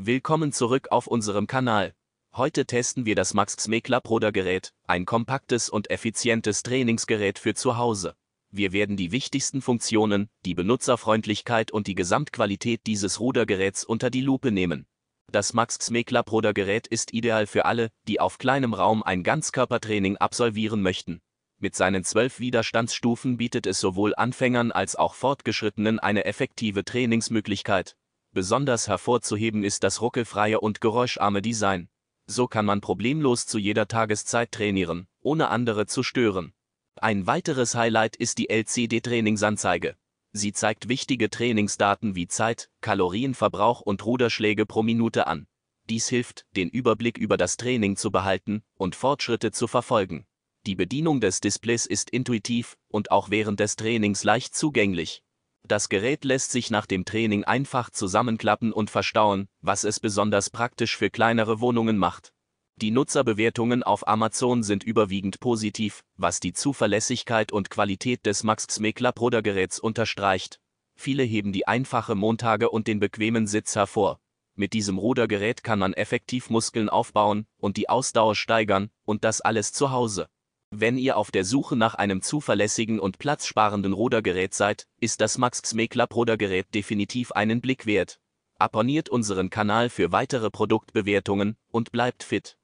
Willkommen zurück auf unserem Kanal. Heute testen wir das Max Xmekla Proder Gerät, ein kompaktes und effizientes Trainingsgerät für zu Hause. Wir werden die wichtigsten Funktionen, die Benutzerfreundlichkeit und die Gesamtqualität dieses Rudergeräts unter die Lupe nehmen. Das Max Xmekla Proder Gerät ist ideal für alle, die auf kleinem Raum ein Ganzkörpertraining absolvieren möchten. Mit seinen zwölf Widerstandsstufen bietet es sowohl Anfängern als auch Fortgeschrittenen eine effektive Trainingsmöglichkeit. Besonders hervorzuheben ist das ruckelfreie und geräuscharme Design. So kann man problemlos zu jeder Tageszeit trainieren, ohne andere zu stören. Ein weiteres Highlight ist die LCD-Trainingsanzeige. Sie zeigt wichtige Trainingsdaten wie Zeit, Kalorienverbrauch und Ruderschläge pro Minute an. Dies hilft, den Überblick über das Training zu behalten und Fortschritte zu verfolgen. Die Bedienung des Displays ist intuitiv und auch während des Trainings leicht zugänglich. Das Gerät lässt sich nach dem Training einfach zusammenklappen und verstauen, was es besonders praktisch für kleinere Wohnungen macht. Die Nutzerbewertungen auf Amazon sind überwiegend positiv, was die Zuverlässigkeit und Qualität des Max Xmekla Proder Geräts unterstreicht. Viele heben die einfache Montage und den bequemen Sitz hervor. Mit diesem Rudergerät kann man effektiv Muskeln aufbauen und die Ausdauer steigern und das alles zu Hause. Wenn ihr auf der Suche nach einem zuverlässigen und platzsparenden Rudergerät seid, ist das Max Xmeklab Rudergerät definitiv einen Blick wert. Abonniert unseren Kanal für weitere Produktbewertungen und bleibt fit.